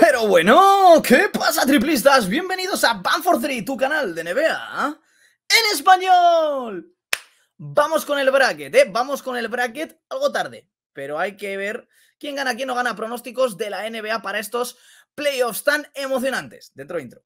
Pero bueno, ¿qué pasa triplistas? Bienvenidos a Banford 3, tu canal de NBA ¿eh? en español. Vamos con el bracket, ¿eh? Vamos con el bracket algo tarde, pero hay que ver quién gana, quién no gana pronósticos de la NBA para estos playoffs tan emocionantes. Dentro intro.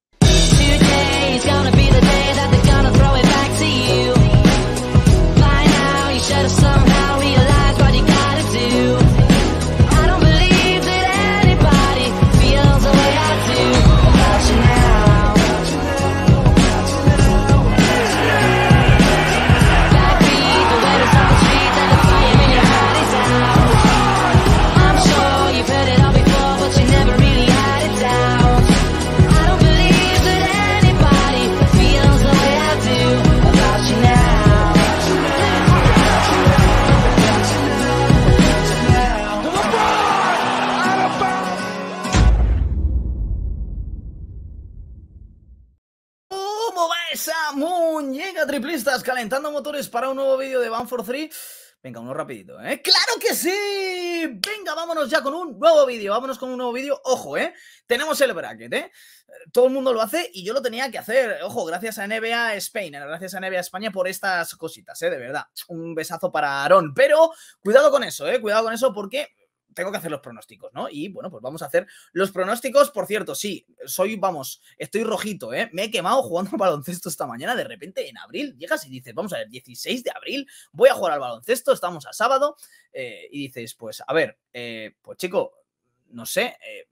triplistas, calentando motores para un nuevo vídeo de Van for 3. Venga, uno rapidito, ¿eh? ¡Claro que sí! Venga, vámonos ya con un nuevo vídeo, vámonos con un nuevo vídeo. Ojo, ¿eh? Tenemos el bracket, ¿eh? Todo el mundo lo hace y yo lo tenía que hacer. Ojo, gracias a NBA Spain, ¿eh? gracias a NBA España por estas cositas, ¿eh? De verdad. Un besazo para Aarón. Pero cuidado con eso, ¿eh? Cuidado con eso porque tengo que hacer los pronósticos, ¿no? Y bueno, pues vamos a hacer los pronósticos. Por cierto, sí, soy, vamos, estoy rojito, ¿eh? Me he quemado jugando al baloncesto esta mañana. De repente, en abril, llegas y dices, vamos a ver, 16 de abril, voy a jugar al baloncesto, estamos a sábado. Eh, y dices, pues, a ver, eh, pues chico, no sé, eh,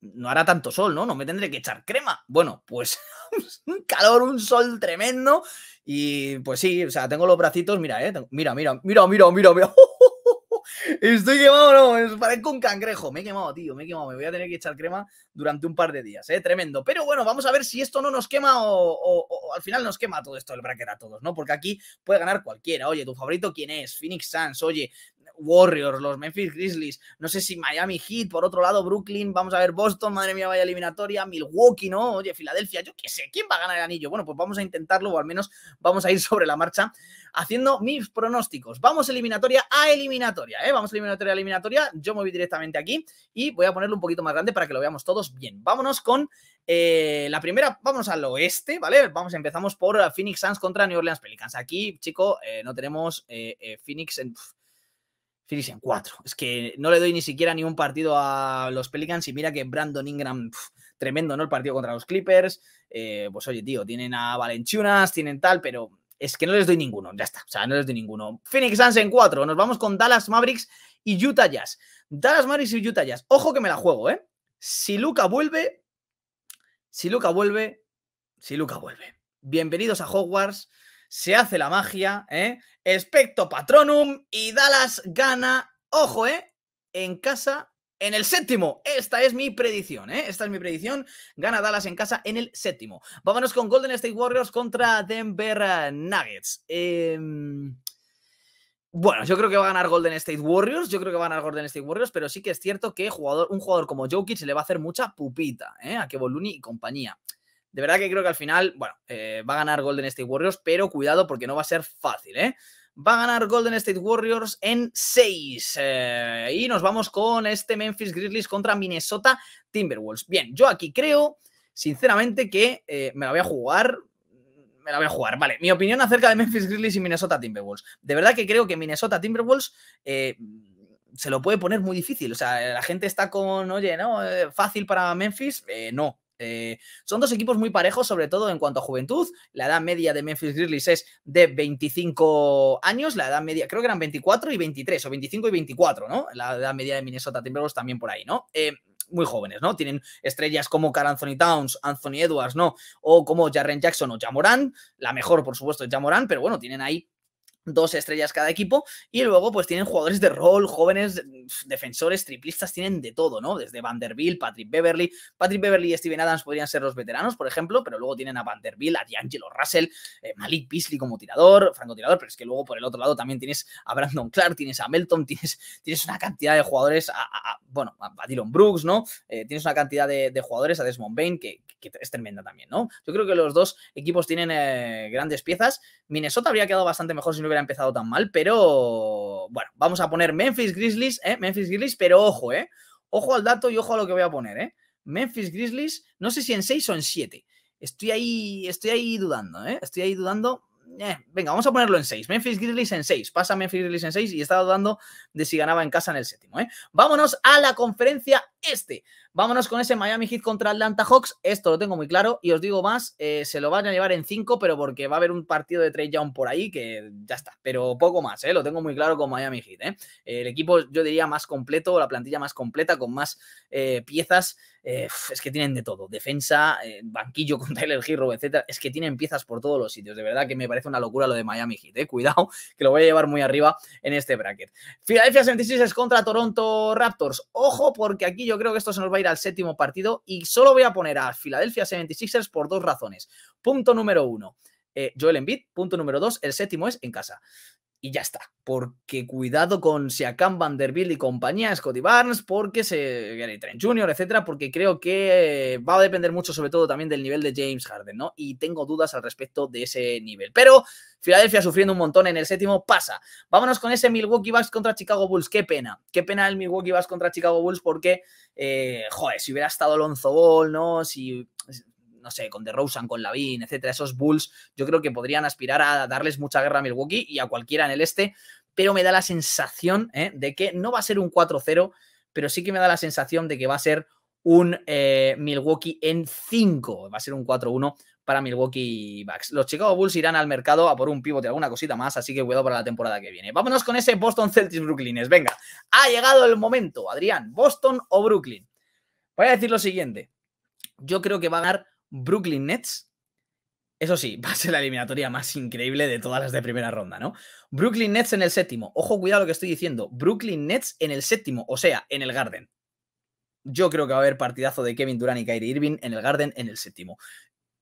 no hará tanto sol, ¿no? No me tendré que echar crema. Bueno, pues un calor, un sol tremendo. Y pues sí, o sea, tengo los bracitos, mira, eh, mira, mira, mira, mira, mira, mira. ¡oh! Estoy quemado, no, parezco un cangrejo. Me he quemado, tío, me he quemado. Me voy a tener que echar crema durante un par de días, ¿eh? Tremendo. Pero bueno, vamos a ver si esto no nos quema o, al final nos quema todo esto el bracket a todos, ¿no? Porque aquí puede ganar cualquiera. Oye, tu favorito, ¿quién es? Phoenix Suns. Oye, Warriors, los Memphis Grizzlies, no sé si Miami Heat, por otro lado Brooklyn, vamos a ver Boston, madre mía, vaya eliminatoria, Milwaukee, ¿no? Oye, Filadelfia, yo qué sé, ¿quién va a ganar el anillo? Bueno, pues vamos a intentarlo o al menos vamos a ir sobre la marcha haciendo mis pronósticos. Vamos eliminatoria a eliminatoria, ¿eh? Vamos eliminatoria a eliminatoria, yo me voy directamente aquí y voy a ponerlo un poquito más grande para que lo veamos todos bien. Vámonos con eh, la primera, vamos al oeste, ¿vale? Vamos, empezamos por Phoenix Suns contra New Orleans Pelicans. Aquí, chico, eh, no tenemos eh, Phoenix en... Phoenix en cuatro. Es que no le doy ni siquiera ni un partido a los Pelicans y mira que Brandon Ingram, tremendo, ¿no? El partido contra los Clippers. Eh, pues oye, tío, tienen a Valenciunas, tienen tal, pero es que no les doy ninguno, ya está, o sea, no les doy ninguno. Phoenix Suns en cuatro. nos vamos con Dallas Mavericks y Utah Jazz. Dallas Mavericks y Utah Jazz, ojo que me la juego, ¿eh? Si Luca vuelve, si Luca vuelve, si Luca vuelve. Bienvenidos a Hogwarts, se hace la magia, ¿eh? Especto Patronum y Dallas gana, ojo, ¿eh? En casa en el séptimo. Esta es mi predicción, ¿eh? Esta es mi predicción. Gana Dallas en casa en el séptimo. Vámonos con Golden State Warriors contra Denver Nuggets. Em, bueno, yo creo que va a ganar Golden State Warriors, yo creo que va a ganar Golden State Warriors, pero sí que es cierto que jugador, un jugador como Jokic se le va a hacer mucha pupita ¿eh? a Kevin y compañía. De verdad que creo que al final, bueno, eh, va a ganar Golden State Warriors, pero cuidado porque no va a ser fácil, ¿eh? Va a ganar Golden State Warriors en 6. Eh, y nos vamos con este Memphis Grizzlies contra Minnesota Timberwolves. Bien, yo aquí creo, sinceramente, que eh, me la voy a jugar me la voy a jugar. Vale, mi opinión acerca de Memphis Grizzlies y Minnesota Timberwolves. De verdad que creo que Minnesota Timberwolves se lo puede poner muy difícil. O sea, la gente está con, oye, ¿no? fácil para Memphis. no. Eh, son dos equipos muy parejos, sobre todo en cuanto a juventud. La edad media de Memphis Grizzlies es de 25 años, la edad media, creo que eran 24 y 23, o 25 y 24, ¿no? La edad media de Minnesota Timberwolves también por ahí, ¿no? Eh, muy jóvenes, ¿no? Tienen estrellas como Carl Anthony Towns, Anthony Edwards, ¿no? O como Jaren Jackson o Jamoran. La mejor, por supuesto, es Jamoran, pero bueno, tienen ahí dos estrellas cada equipo y luego pues tienen jugadores de rol, jóvenes defensores triplistas tienen de todo, ¿no? Desde Vanderbilt, Patrick Beverly. Patrick Beverly y Steven Adams podrían ser los veteranos, por ejemplo, pero luego tienen a Vanderbilt, a D'Angelo Russell, eh, Malik Beasley como tirador, Franco tirador, pero es que luego por el otro lado también tienes a Brandon Clark, tienes a Melton, tienes, tienes una cantidad de jugadores, a, bueno, a, Dylan Brooks, ¿no? Eh, tienes una cantidad de, jugadores, a Desmond Bain, que, es tremenda también, ¿no? Yo creo que los dos equipos tienen eh, grandes piezas. Minnesota habría quedado bastante mejor si no hubiera empezado tan mal, pero bueno, vamos a poner Memphis Grizzlies, en. ¿eh? Memphis Grizzlies, pero ojo, ¿eh? Ojo al dato y ojo a lo que voy a poner, ¿eh? Memphis Grizzlies, no sé si en 6 o en 7. Estoy ahí, estoy ahí dudando, ¿eh? Estoy ahí dudando. Eh, venga, vamos a ponerlo en 6. Memphis Grizzlies en 6. Pasa Memphis Grizzlies en 6 y estaba dudando de si ganaba en casa en el séptimo. ¿eh? Vámonos a la conferencia este. Vámonos con ese Miami Heat contra Atlanta Hawks. Esto lo tengo muy claro y os digo más, eh, se lo van a llevar en 5, pero porque va a haber un partido de trade down por ahí que ya está, pero poco más, eh, lo tengo muy claro con Miami Heat. Eh. El equipo, yo diría, más completo, la plantilla más completa, con más eh, piezas. es que tienen de todo, defensa, banquillo con Tyler Hero, etcétera. Es que tienen piezas por todos los sitios. De verdad que me parece una locura lo de Miami Heat. Cuidado, que lo voy a llevar muy arriba en este bracket. Philadelphia 76 es contra Toronto Raptors. Ojo, porque aquí yo creo que esto se nos va a al séptimo partido y solo voy a poner a Filadelfia 76ers por dos razones. Punto número uno, eh, Joel Embiid. Punto número dos, el séptimo es en casa y ya está. Porque cuidado con Siakam, Vanderbilt y compañía, Scotty Barnes, porque se Gary Trent Jr., etcétera, porque creo que va a depender mucho, sobre todo, también del nivel de James Harden, ¿no? Y tengo dudas al respecto de ese nivel. Pero Filadelfia sufriendo un montón en el séptimo, pasa. Vámonos con ese Milwaukee Bucks contra Chicago Bulls. Qué pena, qué pena el Milwaukee Bucks contra Chicago Bulls, porque, eh, joder, si hubiera estado Alonso Ball, ¿no? Si no sé, con DeRozan, con Lavin, etcétera, esos Bulls, yo creo que podrían aspirar a darles mucha guerra a Milwaukee y a cualquiera en el este, pero me da la sensación ¿eh? de que no va a ser un 4-0, pero sí que me da la sensación de que va a ser un eh, Milwaukee en 5, va a ser un 4-1 para Milwaukee Bucks. Los Chicago Bulls irán al mercado a por un pivote, alguna cosita más, así que cuidado para la temporada que viene. Vámonos con ese Boston Celtics Brooklyn. Venga, ha llegado el momento, Adrián. ¿Boston o Brooklyn? Voy a decir lo siguiente. Yo creo que va a ganar Brooklyn Nets. Eso sí, va a ser la eliminatoria más increíble de todas las de primera ronda, ¿no? Brooklyn Nets en el séptimo. Ojo, cuidado lo que estoy diciendo. Brooklyn Nets en el séptimo, o sea, en el Garden. Yo creo que va a haber partidazo de Kevin Durant y Kyrie Irving en el Garden en el séptimo.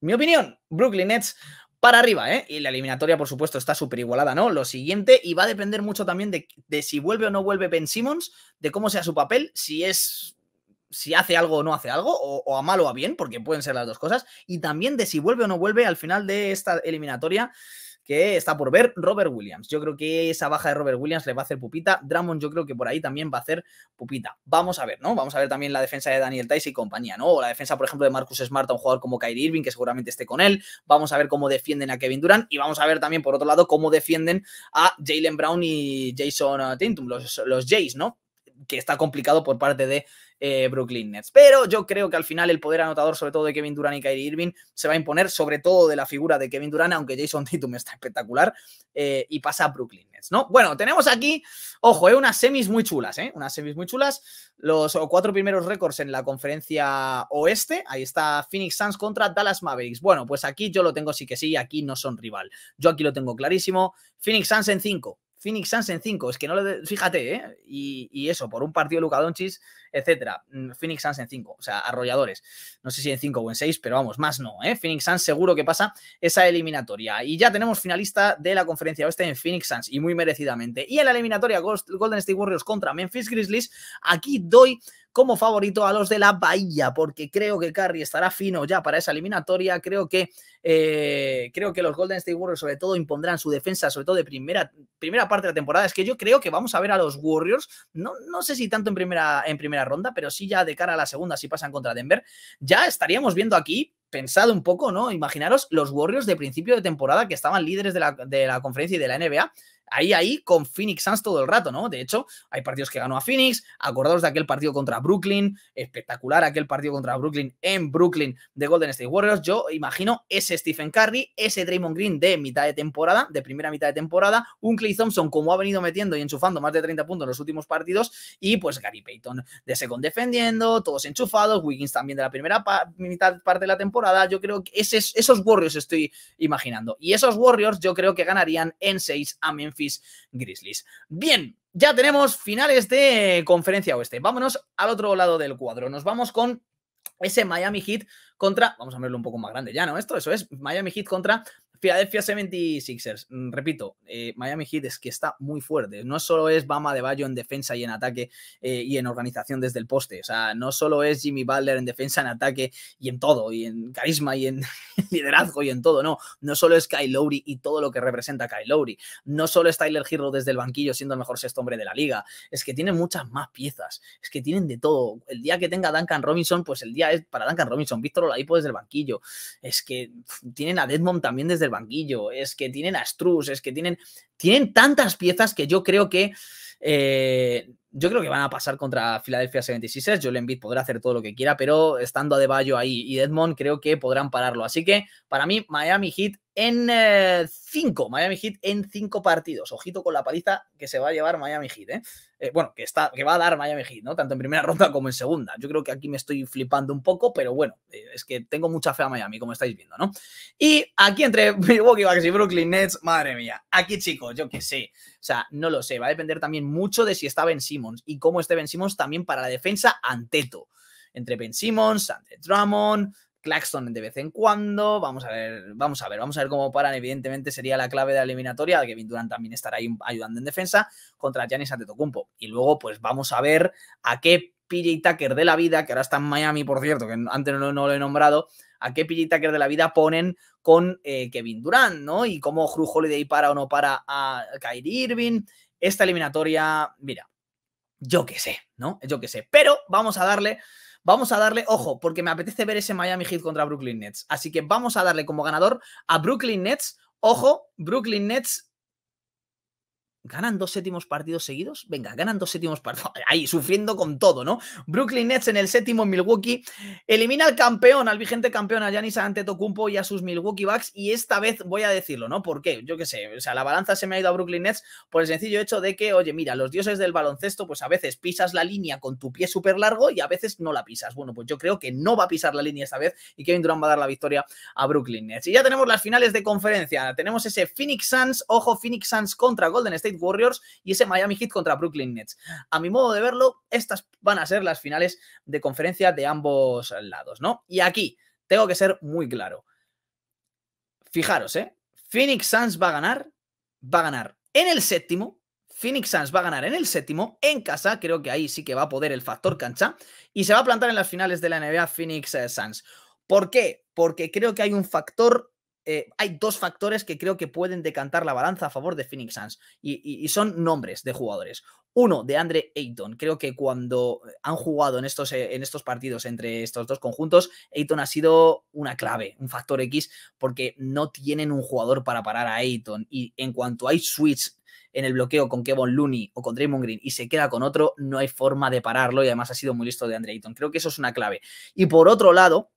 Mi opinión, Brooklyn Nets para arriba, ¿eh? Y la eliminatoria, por supuesto, está súper igualada, ¿no? Lo siguiente, y va a depender mucho también de, de, si vuelve o no vuelve Ben Simmons, de cómo sea su papel, si es si hace algo o no hace algo, o, a mal o a bien, porque pueden ser las dos cosas, y también de si vuelve o no vuelve al final de esta eliminatoria que está por ver Robert Williams. Yo creo que esa baja de Robert Williams le va a hacer pupita. Drummond yo creo que por ahí también va a hacer pupita. Vamos a ver, ¿no? Vamos a ver también la defensa de Daniel Tice y compañía, ¿no? O la defensa, por ejemplo, de Marcus Smart a un jugador como Kyrie Irving, que seguramente esté con él. Vamos a ver cómo defienden a Kevin Durant y vamos a ver también, por otro lado, cómo defienden a Jalen Brown y Jason eh, Tintum, los Jays, ¿no? que está complicado por parte de eh, Brooklyn Nets. Pero yo creo que al final el poder anotador, sobre todo de Kevin Durant y Kyrie Irving, se va a imponer, sobre todo de la figura de Kevin Durant, aunque Jason Tatum está espectacular, eh, y pasa a Brooklyn Nets, ¿no? Bueno, tenemos aquí, ojo, eh, unas semis muy chulas, ¿eh? Unas semis muy chulas. Los cuatro primeros récords en la conferencia oeste. Ahí está Phoenix Suns contra Dallas Mavericks. Bueno, pues aquí yo lo tengo sí que sí, aquí no son rival. Yo aquí lo tengo clarísimo. Phoenix Suns en 5, Phoenix Suns en 5. Es que no lo. Fíjate, ¿eh? Y, eso, por un partido Lucadonchis, Doncic, etcétera. Mm, Phoenix Suns en 5. O sea, arrolladores. No sé si en 5 o en 6, pero vamos, más no, ¿eh? Phoenix Suns seguro que pasa esa eliminatoria. Y ya tenemos finalista de la conferencia oeste en Phoenix Suns, y muy merecidamente. Y en la eliminatoria Golden State Warriors contra Memphis Grizzlies, aquí doy como favorito a los de la Bahía, porque creo que Curry estará fino ya para esa eliminatoria. Creo que, eh, creo que los Golden State Warriors, sobre todo, impondrán su defensa, sobre todo de primera, primera parte de la temporada. Es que yo creo que vamos a ver a los Warriors, no, no sé si tanto en primera, en primera ronda, pero sí ya de cara a la segunda, si pasan contra Denver, ya estaríamos viendo aquí pensado un poco, ¿no? Imaginaros los Warriors de principio de temporada que estaban líderes de la, de la, conferencia y de la NBA ahí, ahí con Phoenix Suns todo el rato, ¿no? De hecho, hay partidos que ganó a Phoenix, acordados de aquel partido contra Brooklyn, espectacular aquel partido contra Brooklyn en Brooklyn de Golden State Warriors, yo imagino ese Stephen Curry, ese Draymond Green de mitad de temporada, de primera mitad de temporada, un Clay Thompson como ha venido metiendo y enchufando más de 30 puntos en los últimos partidos y pues Gary Payton de second defendiendo, todos enchufados, Wiggins también de la primera mitad parte de la temporada, yo creo que esos Warriors estoy imaginando y esos Warriors yo creo que ganarían en 6 a Memphis Grizzlies. Bien, ya tenemos finales de conferencia oeste. Vámonos al otro lado del cuadro. Nos vamos con ese Miami Heat contra, vamos a verlo un poco más grande ya, ¿no? Esto, eso es, Miami Heat contra Philadelphia 76ers, mm, repito, eh, Miami Heat es que está muy fuerte. No solo es Bama de Bayo en defensa y en ataque eh, y en organización desde el poste. O sea, no solo es Jimmy Butler en defensa, en ataque y en todo, y en carisma y en liderazgo y en todo. No, no solo es Kyle Lowry y todo lo que representa Kyle Lowry. No solo es Tyler Hero desde el banquillo siendo el mejor sexto hombre de la liga. Es que tienen muchas más piezas. Es que tienen de todo. El día que tenga Duncan Robinson, pues el día es para Duncan Robinson. Víctor Oladipo desde el banquillo. Es que tienen a Desmond también desde el banquillo, es que tienen a es que tienen, tienen tantas piezas que yo creo que eh, yo creo que van a pasar contra Philadelphia 76ers. Joel Embiid podrá hacer todo lo que quiera, pero estando a Adebayo ahí y Edmond, creo que podrán pararlo. Así que para mí, Miami Heat en 5, eh, Miami Heat en 5 partidos. Ojito con la paliza que se va a llevar Miami Heat, ¿eh? ¿eh? bueno, que, está, que va a dar Miami Heat, ¿no? Tanto en primera ronda como en segunda. Yo creo que aquí me estoy flipando un poco, pero bueno, eh, es que tengo mucha fe a Miami, como estáis viendo, ¿no? Y aquí entre Milwaukee Bucks y Brooklyn Nets, madre mía, aquí chicos, yo qué sé. O sea, no lo sé, va a depender también mucho de si está Ben Simmons y cómo esté Ben Simmons también para la defensa ante Teto entre Ben Simmons, ante Drummond, Claxton de vez en cuando. Vamos a ver, vamos a ver, vamos a ver cómo paran. Evidentemente sería la clave de la eliminatoria. Kevin Durant también estará ahí ayudando en defensa contra Giannis Antetokounmpo. Y luego, pues vamos a ver a qué PJ Tucker de la vida, que ahora está en Miami, por cierto, que antes no, lo he nombrado, a qué PJ Tucker de la vida ponen con eh, Kevin Durant, ¿no? Y cómo Cruz Holiday para o no para a Kyrie Irving. Esta eliminatoria, mira, yo qué sé, ¿no? Yo qué sé. Pero vamos a darle Vamos a darle, ojo, porque me apetece ver ese Miami Heat contra Brooklyn Nets. Así que vamos a darle como ganador a Brooklyn Nets. Ojo, Brooklyn Nets ganan dos séptimos partidos seguidos. Venga, ganan dos séptimos partidos. Ahí, sufriendo con todo, ¿no? Brooklyn Nets en el séptimo, Milwaukee elimina al campeón, al vigente campeón, a Giannis Antetokounmpo y a sus Milwaukee Bucks. Y esta vez voy a decirlo, ¿no? ¿Por qué? Yo qué sé. O sea, la balanza se me ha ido a Brooklyn Nets por el sencillo hecho de que, oye, mira, los dioses del baloncesto, pues a veces pisas la línea con tu pie súper largo y a veces no la pisas. Bueno, pues yo creo que no va a pisar la línea esta vez y Kevin Durant va a dar la victoria a Brooklyn Nets. Y ya tenemos las finales de conferencia. Tenemos ese Phoenix Suns, ojo, Phoenix Suns contra Golden State Warriors y ese Miami Heat contra Brooklyn Nets. A mi modo de verlo, estas van a ser las finales de conferencia de ambos lados, ¿no? Y aquí tengo que ser muy claro. Fijaros, ¿eh? Phoenix Suns va a ganar, va a ganar en el séptimo, Phoenix Suns va a ganar en el séptimo, en casa, creo que ahí sí que va a poder el factor cancha, y se va a plantar en las finales de la NBA Phoenix eh, Suns. ¿Por qué? Porque creo que hay un factor eh, hay dos factores que creo que pueden decantar la balanza a favor de Phoenix Suns y, son nombres de jugadores. Uno, de Andre Ayton. Creo que cuando han jugado en estos, eh, en estos partidos entre estos dos conjuntos, Ayton ha sido una clave, un factor X, porque no tienen un jugador para parar a Ayton. Y en cuanto hay switch en el bloqueo con Kevin Looney o con Draymond Green y se queda con otro, no hay forma de pararlo y además ha sido muy listo de Andre Ayton. Creo que eso es una clave. Y por otro lado,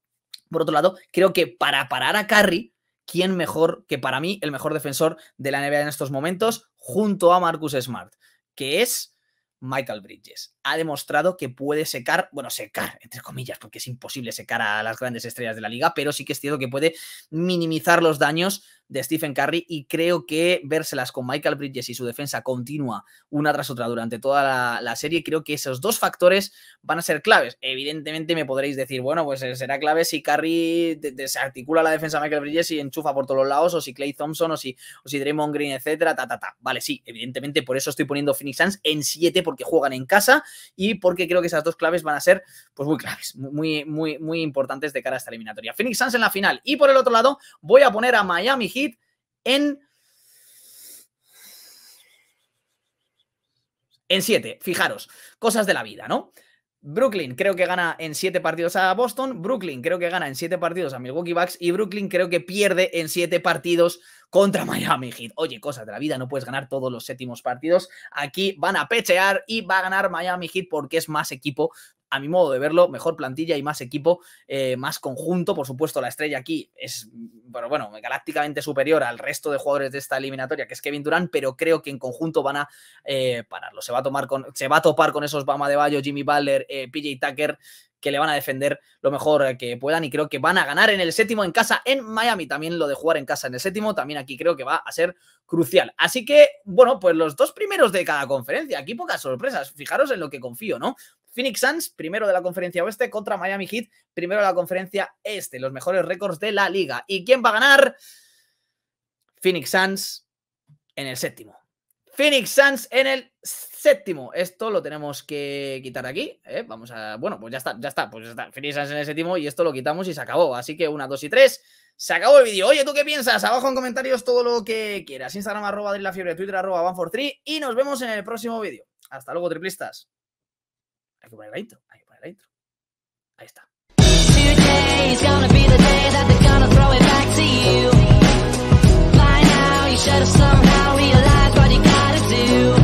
por otro lado, creo que para parar a Curry quién mejor que para mí el mejor defensor de la NBA en estos momentos, junto a Marcus Smart, que es Michael Bridges. Ha demostrado que puede secar, bueno, secar, entre comillas, porque es imposible secar a las grandes estrellas de la liga, pero sí que es cierto que puede minimizar los daños de Stephen Curry y creo que vérselas con Michael Bridges y su defensa continua una tras otra durante toda la, serie, creo que esos dos factores van a ser claves. Evidentemente me podréis decir, bueno, pues eh, será clave si Curry desarticula la defensa de Michael Bridges y enchufa por todos los lados, o si Clay Thompson, o si, o si Draymond Green, etcétera, ta, ta, ta. Vale, sí, evidentemente por eso estoy poniendo Phoenix Suns en 7 porque juegan en casa y porque creo que esas dos claves van a ser pues muy claves, muy, muy, muy importantes de cara a esta eliminatoria. Phoenix Suns en la final. Y por el otro lado, voy a poner a Miami Heat en. En 7, fijaros, cosas de la vida, ¿no? Brooklyn creo que gana en 7 partidos a Boston, Brooklyn creo que gana en 7 partidos a Milwaukee Bucks y Brooklyn creo que pierde en 7 partidos contra Miami Heat. Oye, cosas de la vida, no puedes ganar todos los séptimos partidos. Aquí van a pechear y va a ganar Miami Heat porque es más equipo a mi modo de verlo, mejor plantilla y más equipo, eh, más conjunto. Por supuesto, la estrella aquí es, bueno, bueno, galácticamente superior al resto de jugadores de esta eliminatoria, que es Kevin Durant, pero creo que en conjunto van a eh, pararlo. Se va a, tomar con, se va a topar con esos Bama de Bayo, Jimmy Butler, eh, PJ Tucker, que le van a defender lo mejor que puedan y creo que van a ganar en el séptimo en casa en Miami. También lo de jugar en casa en el séptimo, también aquí creo que va a ser crucial. Así que, bueno, pues los dos primeros de cada conferencia, aquí pocas sorpresas. Fijaros en lo que confío, ¿no? Phoenix Suns, primero de la conferencia oeste, contra Miami Heat, primero de la conferencia este. Los mejores récords de la liga. ¿Y quién va a ganar? Phoenix Suns en el séptimo. Phoenix Suns en el séptimo. Esto lo tenemos que quitar de aquí. ¿eh? Vamos a. Bueno, pues ya está, ya está. Pues está. Phoenix Suns en el séptimo y esto lo quitamos y se acabó. Así que una, dos y tres. Se acabó el vídeo. Oye, ¿tú qué piensas? Abajo en comentarios todo lo que quieras. Instagram arroba la fiebre, Twitter arroba 3 y nos vemos en el próximo vídeo. Hasta luego, triplistas. Hay que poner la intro, hay que poner la intro. Ahí está. should have somehow realized what you gotta do.